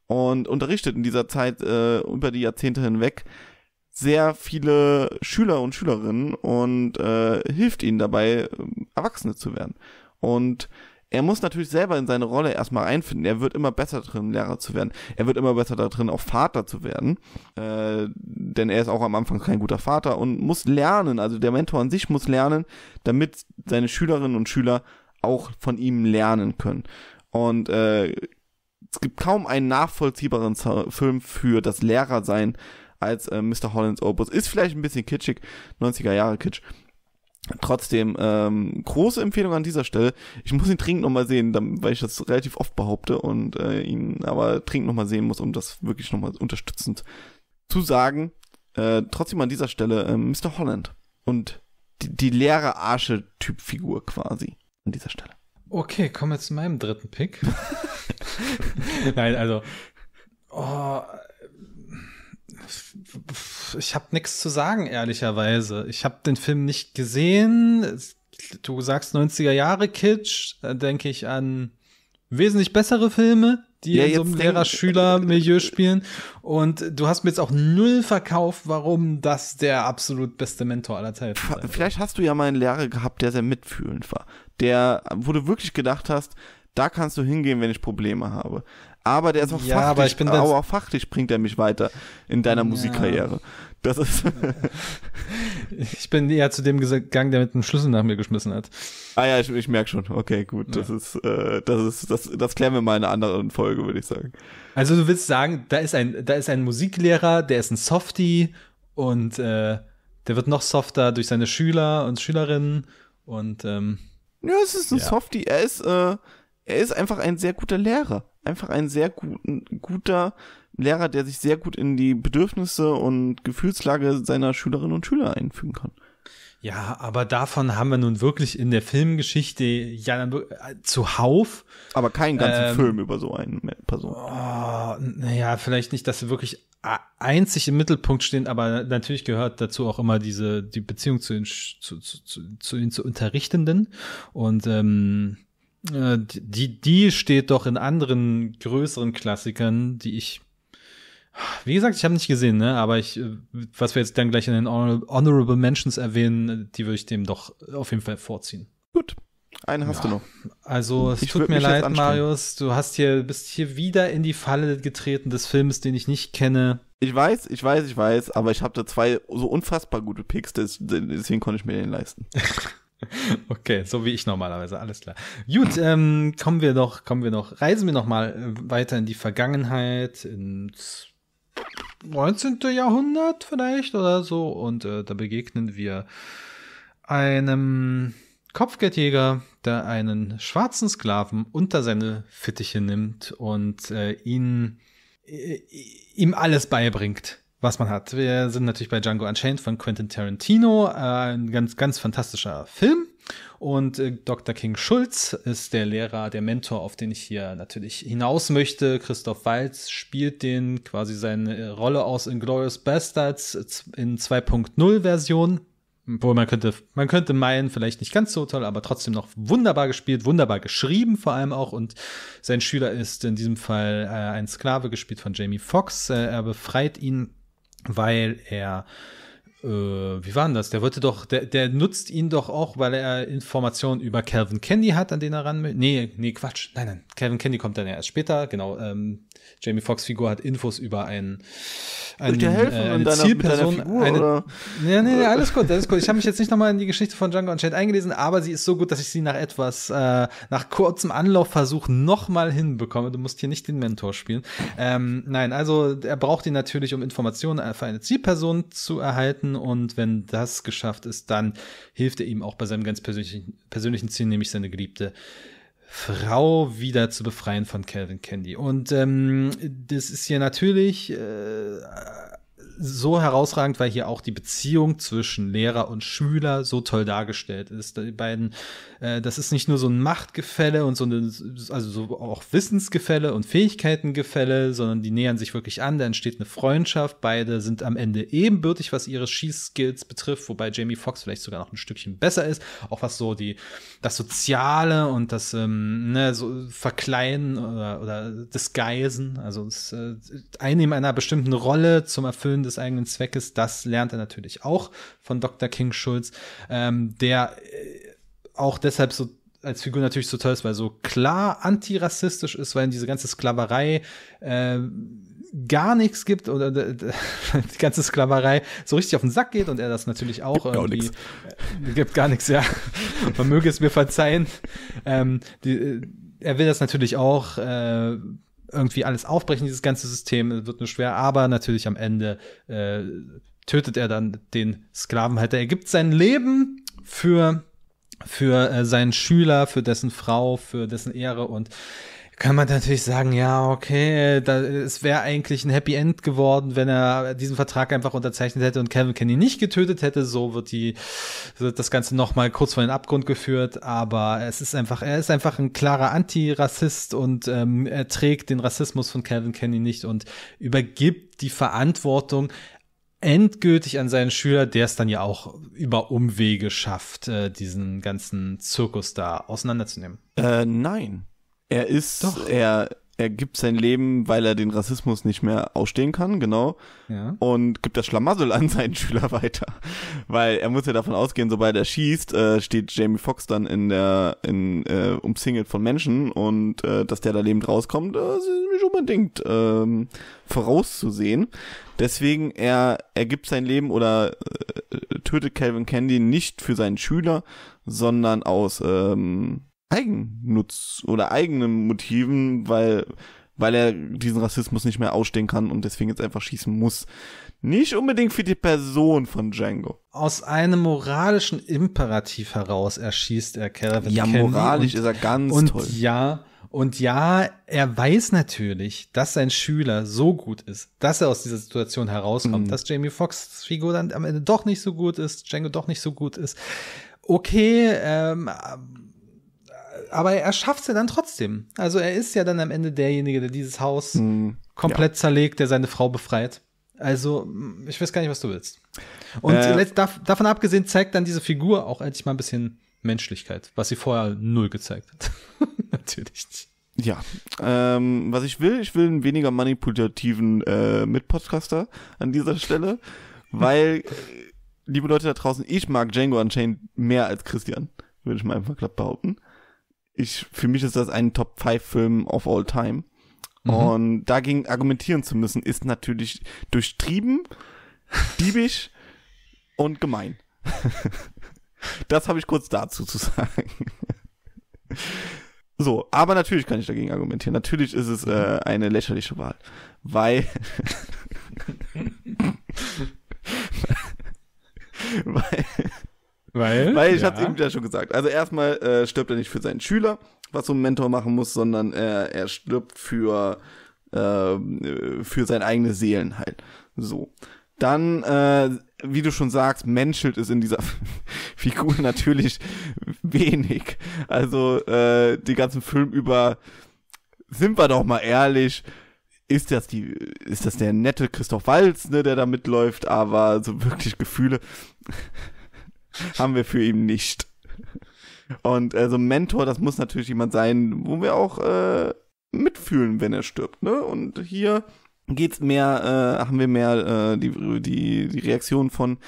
und unterrichtet in dieser Zeit äh, über die Jahrzehnte hinweg sehr viele Schüler und Schülerinnen und äh, hilft ihnen dabei, Erwachsene zu werden. Und er muss natürlich selber in seine Rolle erstmal einfinden. Er wird immer besser drin, Lehrer zu werden. Er wird immer besser darin, auch Vater zu werden. Äh, denn er ist auch am Anfang kein guter Vater und muss lernen. Also der Mentor an sich muss lernen, damit seine Schülerinnen und Schüler auch von ihm lernen können. Und äh, es gibt kaum einen nachvollziehbaren Film für das Lehrersein als äh, Mr. Hollands Opus. Ist vielleicht ein bisschen kitschig, 90er Jahre Kitsch. Trotzdem, ähm, große Empfehlung an dieser Stelle. Ich muss ihn dringend nochmal sehen, weil ich das relativ oft behaupte und äh, ihn aber dringend nochmal sehen muss, um das wirklich nochmal unterstützend zu sagen. Äh, trotzdem an dieser Stelle äh, Mr. Holland und die, die leere Arsche-Typ-Figur quasi an dieser Stelle. Okay, kommen wir zu meinem dritten Pick. Nein, also, oh, ich habe nichts zu sagen, ehrlicherweise. Ich habe den Film nicht gesehen. Du sagst 90er Jahre Kitsch, denke ich an wesentlich bessere Filme, die ja, in so einem Lehrer-Schüler-Milieu spielen. Und du hast mir jetzt auch null verkauft, warum das der absolut beste Mentor aller Zeiten ist. Vielleicht hast du ja mal einen Lehrer gehabt, der sehr mitfühlend war. Der, wo du wirklich gedacht hast, da kannst du hingehen, wenn ich Probleme habe aber der ist auch ja, fachlich, aber ich bin aber auch fachlich bringt er mich weiter in deiner ja. Musikkarriere. Das ist. ich bin eher zu dem gegangen, der mit einem Schlüssel nach mir geschmissen hat. Ah ja, ich, ich merke schon. Okay, gut. Ja. Das ist, äh, das ist, das, das klären wir mal in einer anderen Folge, würde ich sagen. Also du willst sagen, da ist ein, da ist ein Musiklehrer, der ist ein Softie und äh, der wird noch softer durch seine Schüler und Schülerinnen und ähm, ja, es ist ein ja. Softie. Er ist, äh, er ist einfach ein sehr guter Lehrer einfach ein sehr guten, guter Lehrer, der sich sehr gut in die Bedürfnisse und Gefühlslage seiner Schülerinnen und Schüler einfügen kann. Ja, aber davon haben wir nun wirklich in der Filmgeschichte ja äh, zuhauf. Aber keinen ganzen ähm, Film über so eine Person. Oh, naja, vielleicht nicht, dass sie wirklich einzig im Mittelpunkt stehen, aber natürlich gehört dazu auch immer diese die Beziehung zu den zu, zu, zu, zu zu Unterrichtenden und ähm, äh, die, die steht doch in anderen größeren Klassikern, die ich wie gesagt, ich habe nicht gesehen, ne? Aber ich, äh, was wir jetzt dann gleich in den Honorable Mentions erwähnen, die würde ich dem doch auf jeden Fall vorziehen. Gut. Einen hast ja. du noch. Also es ich tut mir leid, Marius. Du hast hier, bist hier wieder in die Falle getreten des Films, den ich nicht kenne. Ich weiß, ich weiß, ich weiß, aber ich habe da zwei so unfassbar gute Picks, deswegen konnte ich mir den leisten. Okay, so wie ich normalerweise, alles klar. Gut, ähm, kommen wir doch, kommen wir noch, reisen wir noch mal äh, weiter in die Vergangenheit, ins 19. Jahrhundert vielleicht oder so und äh, da begegnen wir einem Kopfgeldjäger, der einen schwarzen Sklaven unter seine Fittiche nimmt und äh, ihn äh, ihm alles beibringt was man hat. Wir sind natürlich bei Django Unchained von Quentin Tarantino, äh, ein ganz, ganz fantastischer Film. Und äh, Dr. King Schulz ist der Lehrer, der Mentor, auf den ich hier natürlich hinaus möchte. Christoph Walz spielt den quasi seine äh, Rolle aus Inglourious Bastards in 2.0 Version. Obwohl man könnte, man könnte meinen, vielleicht nicht ganz so toll, aber trotzdem noch wunderbar gespielt, wunderbar geschrieben vor allem auch. Und sein Schüler ist in diesem Fall äh, ein Sklave, gespielt von Jamie Foxx. Äh, er befreit ihn weil er äh, wie war denn das? Der wollte doch, der, der nutzt ihn doch auch, weil er Informationen über Calvin Candy hat, an den er ran will. Nee, nee, Quatsch. Nein, nein. Calvin Candy kommt dann ja erst später. Genau. Ähm, Jamie Foxx Figur hat Infos über einen, einen äh, eine deiner, Zielperson. Figur, eine, oder? Nee, nee, alles gut, alles gut. Ich habe mich jetzt nicht nochmal in die Geschichte von Django Unchained eingelesen, aber sie ist so gut, dass ich sie nach etwas, äh, nach kurzem Anlaufversuch nochmal hinbekomme. Du musst hier nicht den Mentor spielen. Ähm, nein, also er braucht ihn natürlich, um Informationen für eine Zielperson zu erhalten und wenn das geschafft ist, dann hilft er ihm auch bei seinem ganz persönlichen, persönlichen Ziel, nämlich seine geliebte Frau wieder zu befreien von Calvin Candy. Und ähm, das ist ja natürlich äh, so herausragend, weil hier auch die Beziehung zwischen Lehrer und Schüler so toll dargestellt ist. Die beiden, äh, das ist nicht nur so ein Machtgefälle und so eine, also so auch Wissensgefälle und Fähigkeitengefälle, sondern die nähern sich wirklich an. Da entsteht eine Freundschaft. Beide sind am Ende ebenbürtig, was ihre Schießskills betrifft, wobei Jamie Foxx vielleicht sogar noch ein Stückchen besser ist. Auch was so die, das Soziale und das, ähm, ne, so verkleiden oder, oder disguisen, also das äh, Einnehmen einer bestimmten Rolle zum Erfüllen des eigenen Zweckes, das lernt er natürlich auch von Dr. King Schulz, ähm, der äh, auch deshalb so als Figur natürlich so toll ist, weil so klar antirassistisch ist, weil diese ganze Sklaverei äh, gar nichts gibt oder die ganze Sklaverei so richtig auf den Sack geht und er das natürlich auch gibt irgendwie gar äh, gibt gar nichts, ja. Man möge es mir verzeihen. Ähm, die, äh, er will das natürlich auch äh, irgendwie alles aufbrechen, dieses ganze System wird nur schwer, aber natürlich am Ende äh, tötet er dann den Sklavenhalter. Er gibt sein Leben für für äh, seinen Schüler, für dessen Frau, für dessen Ehre und kann man natürlich sagen, ja, okay, äh, da, es wäre eigentlich ein Happy End geworden, wenn er diesen Vertrag einfach unterzeichnet hätte und Kevin Kenny nicht getötet hätte. So wird die, wird das Ganze nochmal kurz vor den Abgrund geführt. Aber es ist einfach, er ist einfach ein klarer Antirassist und ähm, er trägt den Rassismus von Kevin Kenny nicht und übergibt die Verantwortung endgültig an seinen Schüler, der es dann ja auch über Umwege schafft, äh, diesen ganzen Zirkus da auseinanderzunehmen. Äh, nein. Er ist, Doch. er, er gibt sein Leben, weil er den Rassismus nicht mehr ausstehen kann, genau. Ja. Und gibt das Schlamassel an seinen Schüler weiter. Weil er muss ja davon ausgehen, sobald er schießt, äh, steht Jamie Foxx dann in der, in, äh, umzingelt von Menschen und äh, dass der da lebend rauskommt, äh, das ist nicht unbedingt ähm, vorauszusehen. Deswegen, er, er gibt sein Leben oder äh, tötet Calvin Candy nicht für seinen Schüler, sondern aus ähm, Eigennutz oder eigenen Motiven, weil weil er diesen Rassismus nicht mehr ausstehen kann und deswegen jetzt einfach schießen muss. Nicht unbedingt für die Person von Django. Aus einem moralischen Imperativ heraus erschießt er Calvin Ja, Kennedy moralisch und, ist er ganz und toll. Ja, und ja, er weiß natürlich, dass sein Schüler so gut ist, dass er aus dieser Situation herauskommt, mhm. dass Jamie Foxx Figur dann am Ende doch nicht so gut ist, Django doch nicht so gut ist. Okay, ähm, aber er schafft es ja dann trotzdem. Also er ist ja dann am Ende derjenige, der dieses Haus mhm. komplett ja. zerlegt, der seine Frau befreit. Also, hm, ich weiß gar nicht, was du willst. Und äh, davon abgesehen zeigt dann diese Figur auch endlich mal ein bisschen Menschlichkeit, was sie vorher null gezeigt hat. Natürlich. Ja, ähm, was ich will, ich will einen weniger manipulativen äh, Mitpodcaster an dieser Stelle, weil, äh, liebe Leute da draußen, ich mag Django Unchained mehr als Christian, würde ich mal einfach klapp behaupten ich, für mich ist das ein Top 5 Film of all time. Mhm. Und dagegen argumentieren zu müssen, ist natürlich durchtrieben, diebisch und gemein. das habe ich kurz dazu zu sagen. So, aber natürlich kann ich dagegen argumentieren. Natürlich ist es äh, mhm. eine lächerliche Wahl, weil weil weil? Weil ich ja. hab's eben ja schon gesagt. Also erstmal äh, stirbt er nicht für seinen Schüler, was so ein Mentor machen muss, sondern äh, er stirbt für äh, für sein eigenes Seelen halt. So. Dann, äh, wie du schon sagst, menschelt es in dieser Figur natürlich wenig. Also äh, die ganzen Film über, sind wir doch mal ehrlich, ist das die, ist das der nette Christoph Walz, ne, der da mitläuft, aber so wirklich Gefühle haben wir für ihn nicht. Und äh, so ein Mentor, das muss natürlich jemand sein, wo wir auch äh, mitfühlen, wenn er stirbt. Ne? Und hier geht's mehr, äh, haben wir mehr äh, die, die, die Reaktion von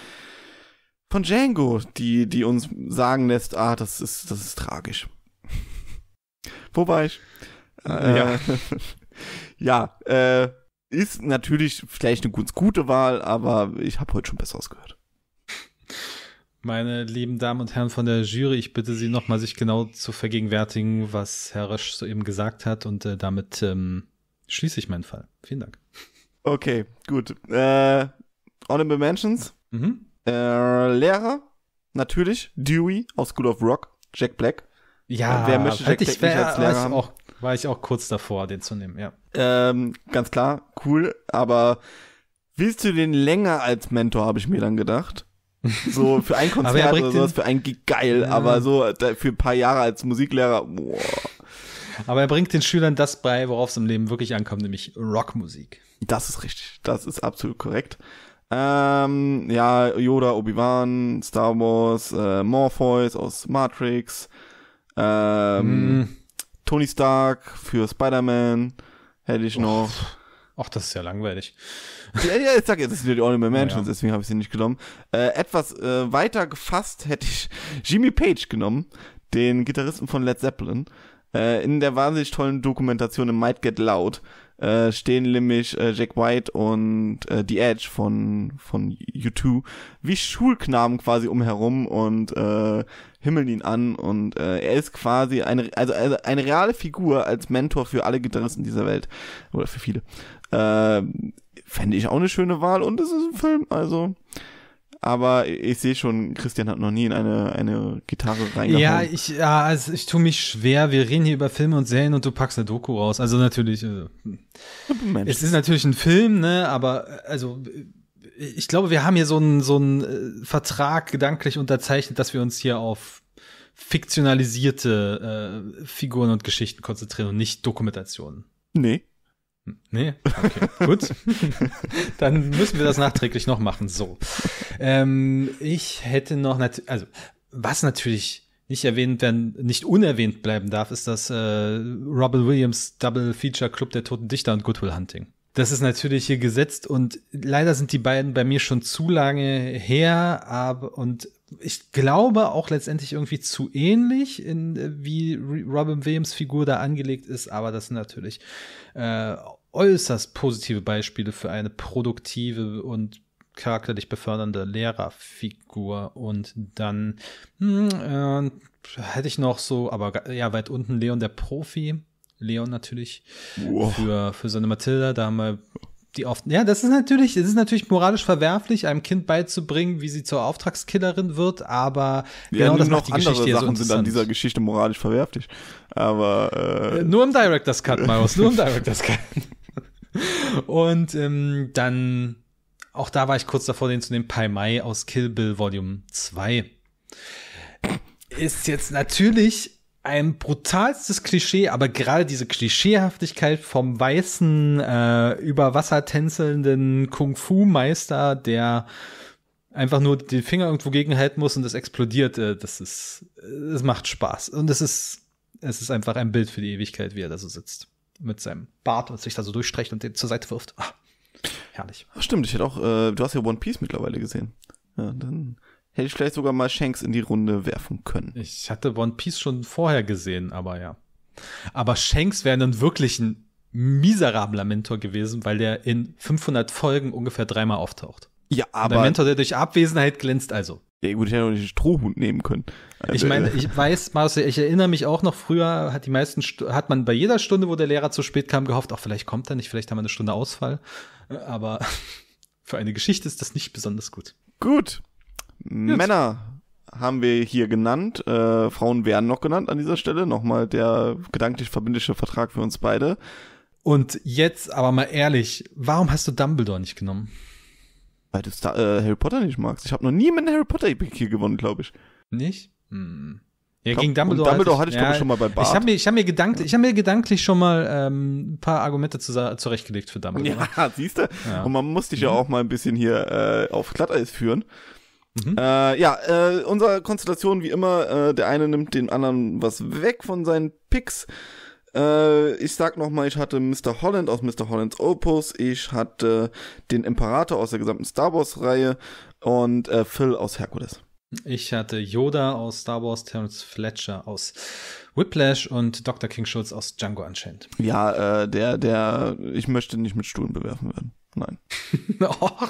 von Django, die, die uns sagen lässt, ah, das ist, das ist tragisch. Wobei ich, äh, ja, ja äh, ist natürlich vielleicht eine ganz gute Wahl, aber ich habe heute schon Besseres gehört. Meine lieben Damen und Herren von der Jury, ich bitte Sie nochmal, sich genau zu vergegenwärtigen, was Herr Rösch soeben gesagt hat. Und äh, damit ähm, schließe ich meinen Fall. Vielen Dank. Okay, gut. Äh, Honorable Mentions. Mhm. Äh, Lehrer, natürlich. Dewey aus School of Rock. Jack Black. Ja, äh, wer möchte Jack Black wär, nicht als Lehrer haben? Auch, war ich auch kurz davor, den zu nehmen, ja. Ähm, ganz klar, cool. Aber willst du den länger als Mentor, habe ich mir dann gedacht. So für ein Konzert oder sowas, für ein geil, ja. aber so für ein paar Jahre als Musiklehrer, boah. Aber er bringt den Schülern das bei, worauf es im Leben wirklich ankommt, nämlich Rockmusik. Das ist richtig, das ist absolut korrekt. Ähm, ja, Yoda, Obi-Wan, Star Wars, äh, Morpheus aus Matrix, ähm, mm. Tony Stark für Spider-Man hätte ich noch. Uff. Ach, das ist ja langweilig. Ja, ja, ich sag jetzt, das sind ja die Honorable Mentions, ja. deswegen habe ich sie nicht genommen. Äh, etwas äh, weiter gefasst hätte ich Jimmy Page genommen, den Gitarristen von Led Zeppelin. Äh, in der wahnsinnig tollen Dokumentation im Might Get Loud äh, stehen nämlich äh, Jack White und äh, The Edge von, von U2 wie Schulknaben quasi umherum und äh, himmeln ihn an und äh, er ist quasi eine, also, also eine reale Figur als Mentor für alle Gitarristen dieser Welt oder für viele. Äh, Fände ich auch eine schöne Wahl und es ist ein Film, also. Aber ich, sehe schon, Christian hat noch nie in eine, eine Gitarre reingehauen. Ja, ich, ja, also ich tue mich schwer. Wir reden hier über Filme und Serien und du packst eine Doku raus. Also natürlich, also, es ist natürlich ein Film, ne, aber äh, also ich glaube, wir haben hier so einen so einen äh, Vertrag gedanklich unterzeichnet, dass wir uns hier auf fiktionalisierte äh, Figuren und Geschichten konzentrieren und nicht Dokumentationen. Nee. Hm, nee, okay, gut. Dann müssen wir das nachträglich noch machen. So. Ähm, ich hätte noch, also, was natürlich nicht erwähnt werden, nicht unerwähnt bleiben darf, ist das äh, Robin Williams Double Feature Club der Toten Dichter und Goodwill Hunting. Das ist natürlich hier gesetzt und leider sind die beiden bei mir schon zu lange her, aber und ich glaube auch letztendlich irgendwie zu ähnlich, in, wie Robin Williams Figur da angelegt ist, aber das sind natürlich äh, äußerst positive Beispiele für eine produktive und charakterlich befördernde Lehrerfigur. Und dann mh, hm, äh, hätte ich noch so, aber ja, weit unten Leon der Profi. Leon natürlich, wow. für, für seine Matilda. Da haben wir die oft. Ja, das ist natürlich, es ist natürlich moralisch verwerflich, einem Kind beizubringen, wie sie zur Auftragskillerin wird, aber ja, genau das noch macht die andere Geschichte Sachen ja so sind an dieser Geschichte moralisch verwerflich. Aber äh, äh nur im Director's Cut, Marius, nur im Director's Cut. Und ähm, dann auch da war ich kurz davor, den zu nehmen, Pai Mai aus Kill Bill Volume 2. Ist jetzt natürlich ein brutalstes Klischee, aber gerade diese Klischeehaftigkeit vom weißen, äh, über Wasser tänzelnden Kung-Fu-Meister, der einfach nur den Finger irgendwo gegenhalten muss und das explodiert, äh, das ist, es macht Spaß. Und es ist, es ist einfach ein Bild für die Ewigkeit, wie er da so sitzt. Mit seinem Bart und sich da so durchstreicht und den zur Seite wirft. Ah, herrlich. Ach, stimmt, ich hätte auch, äh, du hast ja One Piece mittlerweile gesehen. Ja, dann Hätte ich vielleicht sogar mal Shanks in die Runde werfen können. Ich hatte One Piece schon vorher gesehen, aber ja. Aber Shanks wäre dann wirklich ein miserabler Mentor gewesen, weil der in 500 Folgen ungefähr dreimal auftaucht. Ja, aber. Der Mentor, der durch Abwesenheit glänzt, also. Ja, gut, ich hätte noch nicht Strohhut nehmen können. Also, ich meine, äh, ich weiß, Marcel, ich erinnere mich auch noch früher, hat die meisten, hat man bei jeder Stunde, wo der Lehrer zu spät kam, gehofft, auch vielleicht kommt er nicht, vielleicht haben wir eine Stunde Ausfall. Aber für eine Geschichte ist das nicht besonders gut. Gut. Jetzt. Männer haben wir hier genannt. Äh, Frauen werden noch genannt an dieser Stelle. Nochmal der gedanklich verbindliche Vertrag für uns beide. Und jetzt aber mal ehrlich, warum hast du Dumbledore nicht genommen? Weil du Star äh, Harry Potter nicht magst. Ich habe noch nie mit Harry Potter hier gewonnen, glaube ich. Nicht? Hm. Ja, gegen Dumbledore, Dumbledore hatte ich, hatte ich ja, glaube ich, schon mal bei Bart. Ich habe mir, ich hab mir, gedankt, ich hab mir gedanklich schon mal ähm, ein paar Argumente zu, zurechtgelegt für Dumbledore. Ja, siehst du? Ja. Und man muss dich ja mhm. auch mal ein bisschen hier äh, auf Glatteis führen. Mhm. Äh, ja, äh, unsere Konstellation wie immer, äh, der eine nimmt den anderen was weg von seinen Picks. Äh, ich sag nochmal, ich hatte Mr. Holland aus Mr. Hollands Opus, ich hatte den Imperator aus der gesamten Star Wars-Reihe und äh, Phil aus Herkules. Ich hatte Yoda aus Star Wars, Terence Fletcher aus Whiplash und Dr. King Schulz aus Django Unchained. Ja, äh, der, der, ich möchte nicht mit Stuhlen bewerfen werden. Nein. Och,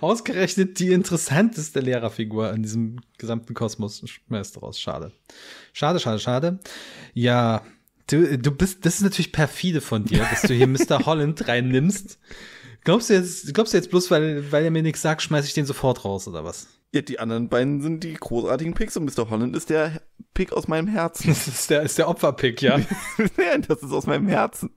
ausgerechnet die interessanteste Lehrerfigur in diesem gesamten Kosmos schmeißt raus. Schade. Schade, schade, schade. Ja, du, du bist, das ist natürlich perfide von dir, dass du hier Mr. Holland reinnimmst. Glaubst du jetzt, glaubst du jetzt bloß, weil, weil er mir nichts sagt, schmeiß ich den sofort raus oder was? Ja, die anderen beiden sind die großartigen Picks und Mr. Holland ist der Pick aus meinem Herzen. Das ist der, ist der Opferpick, ja. ja, das ist aus meinem Herzen.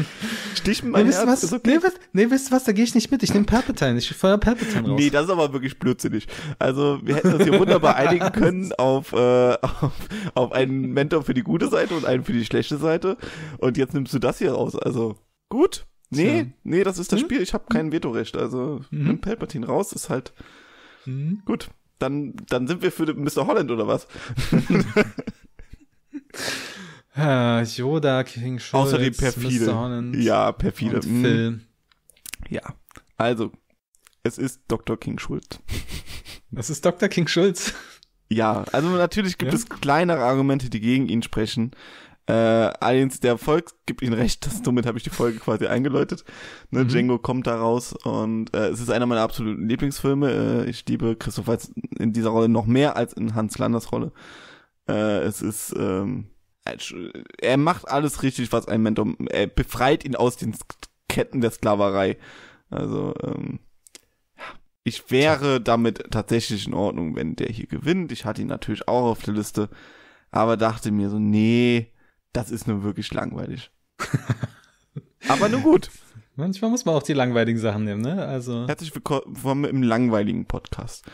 Stich mal nee, Herz. Was, okay. nee, was, nee, wisst ihr was, da gehe ich nicht mit. Ich nehme Palpatine. Ich feuer Palpatine raus. Nee, das ist aber wirklich blödsinnig. Also wir hätten uns hier wunderbar einigen können auf, äh, auf, auf einen Mentor für die gute Seite und einen für die schlechte Seite. Und jetzt nimmst du das hier raus. Also gut. Nee, ja. nee, das ist das mhm. Spiel. Ich habe kein hm? Vetorecht. Also mhm. nimm Palpatine raus. Ist halt mhm. gut. Dann, dann sind wir für Mr. Holland oder was? Äh, Yoda, King Schultz, Außer die perfide. Mr. Holland ja, perfide. Und mhm. Phil. Ja, also, es ist Dr. King Schultz. Das ist Dr. King Schultz. Ja, also natürlich gibt ja? es kleinere Argumente, die gegen ihn sprechen. Äh, allerdings der Erfolg gibt ihnen recht, das, damit habe ich die Folge quasi eingeläutet. Ne, mhm. Django kommt da raus und äh, es ist einer meiner absoluten Lieblingsfilme. Äh, ich liebe Christoph Weiz in dieser Rolle noch mehr als in Hans Landers Rolle. Äh, es ist ähm, äh, er macht alles richtig, was ein Mentor, er befreit ihn aus den Ketten der Sklaverei. Also, ähm, ich wäre damit tatsächlich in Ordnung, wenn der hier gewinnt. Ich hatte ihn natürlich auch auf der Liste, aber dachte mir so, nee, das ist nur wirklich langweilig. aber nur gut. Manchmal muss man auch die langweiligen Sachen nehmen, ne? Also. Herzlich willkommen im langweiligen Podcast.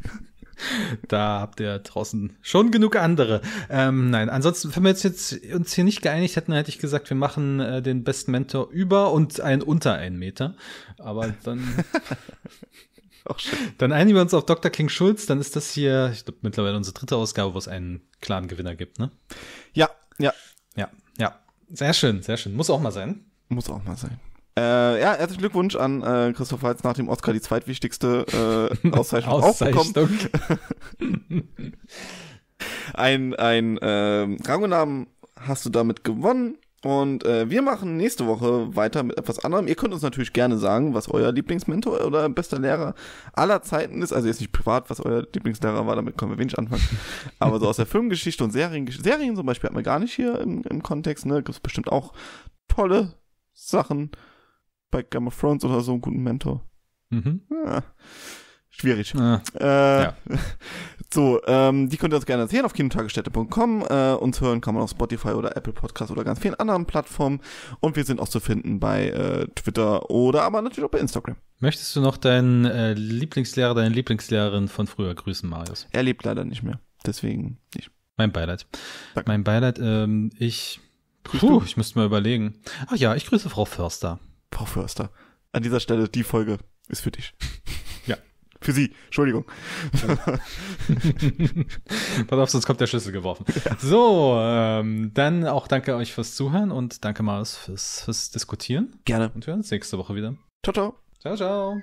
da habt ihr draußen schon genug andere. Ähm, nein, ansonsten, wenn wir uns jetzt uns hier nicht geeinigt hätten, hätte ich gesagt, wir machen äh, den besten Mentor über und einen unter einen Meter. Aber dann. Auch schön. dann einigen wir uns auf Dr. King Schulz, dann ist das hier, ich glaube, mittlerweile unsere dritte Ausgabe, wo es einen klaren Gewinner gibt, ne? Ja, ja. Ja, ja. Sehr schön, sehr schön. Muss auch mal sein. Muss auch mal sein. Äh, ja, herzlichen Glückwunsch an äh, Christoph Heitz nach dem Oscar, die zweitwichtigste äh, Auszeichnung, Auszeichnung. ein ein äh, Rang und Namen hast du damit gewonnen. Und äh, wir machen nächste Woche weiter mit etwas anderem. Ihr könnt uns natürlich gerne sagen, was euer Lieblingsmentor oder bester Lehrer aller Zeiten ist. Also jetzt nicht privat, was euer Lieblingslehrer war, damit können wir wenig anfangen. Aber so aus der Filmgeschichte und Seriengeschichte. Serien zum Beispiel hat man gar nicht hier im, im Kontext. Ne? Gibt es bestimmt auch tolle Sachen bei Game of Thrones oder so einen guten Mentor. Mhm. Ja. Schwierig. Ah, äh, ja. So, ähm, die könnt ihr uns gerne erzählen auf kinotagesstätte.com. Äh, uns hören kann man auf Spotify oder Apple Podcast oder ganz vielen anderen Plattformen. Und wir sind auch zu finden bei äh, Twitter oder aber natürlich auch bei Instagram. Möchtest du noch deinen äh, Lieblingslehrer, deine Lieblingslehrerin von früher grüßen, Marius? Er lebt leider nicht mehr. Deswegen nicht. Mein Beileid. Danke. Mein Beileid, ähm, ich. Grüßt puh, ich müsste mal überlegen. Ach ja, ich grüße Frau Förster. Frau Förster, an dieser Stelle, die Folge ist für dich. Ja. Für sie, Entschuldigung. Ja. Pass auf, sonst kommt der Schlüssel geworfen. Ja. So, ähm, dann auch danke euch fürs Zuhören und danke mal fürs, fürs Diskutieren. Gerne. Und wir hören uns nächste Woche wieder. Ciao, ciao. Ciao, ciao.